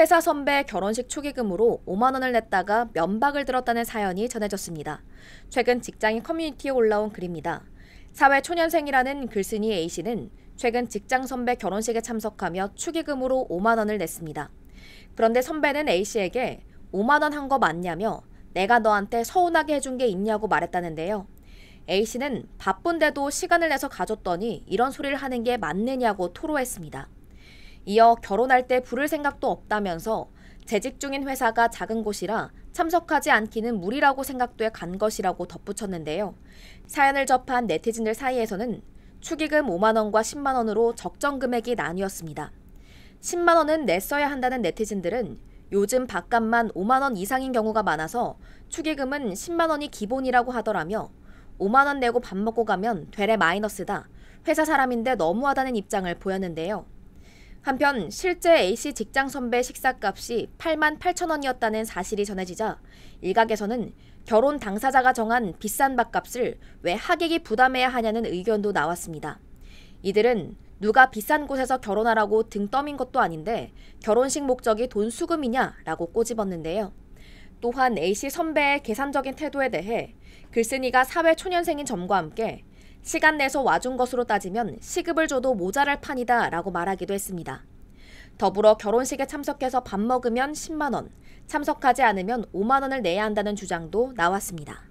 회사 선배 결혼식 축의금으로 5만 원을 냈다가 면박을 들었다는 사연이 전해졌습니다. 최근 직장인 커뮤니티에 올라온 글입니다. 사회 초년생이라는 글쓴이 A씨는 최근 직장 선배 결혼식에 참석하며 축의금으로 5만 원을 냈습니다. 그런데 선배는 A씨에게 5만 원 한 거 맞냐며 내가 너한테 서운하게 해준 게 있냐고 말했다는데요. A씨는 바쁜데도 시간을 내서 가줬더니 이런 소리를 하는 게 맞느냐고 토로했습니다. 이어 결혼할 때 부를 생각도 없다면서 재직 중인 회사가 작은 곳이라 참석하지 않기는 무리라고 생각돼 간 것이라고 덧붙였는데요. 사연을 접한 네티즌들 사이에서는 축의금 5만원과 10만원으로 적정 금액이 나뉘었습니다. 10만원은 냈어야 한다는 네티즌들은 요즘 밥값만 5만원 이상인 경우가 많아서 축의금은 10만원이 기본이라고 하더라며 5만원 내고 밥 먹고 가면 되레 마이너스다. 회사 사람인데 너무하다는 입장을 보였는데요. 한편 실제 A씨 직장 선배 식사값이 8만 8천 원이었다는 사실이 전해지자 일각에서는 결혼 당사자가 정한 비싼 밥값을 왜 하객이 부담해야 하냐는 의견도 나왔습니다. 이들은 누가 비싼 곳에서 결혼하라고 등 떠민 것도 아닌데 결혼식 목적이 돈 수금이냐라고 꼬집었는데요. 또한 A씨 선배의 계산적인 태도에 대해 글쓴이가 사회 초년생인 점과 함께 시간 내서 와준 것으로 따지면 시급을 줘도 모자랄 판이다 라고 말하기도 했습니다. 더불어 결혼식에 참석해서 밥 먹으면 10만원, 참석하지 않으면 5만원을 내야 한다는 주장도 나왔습니다.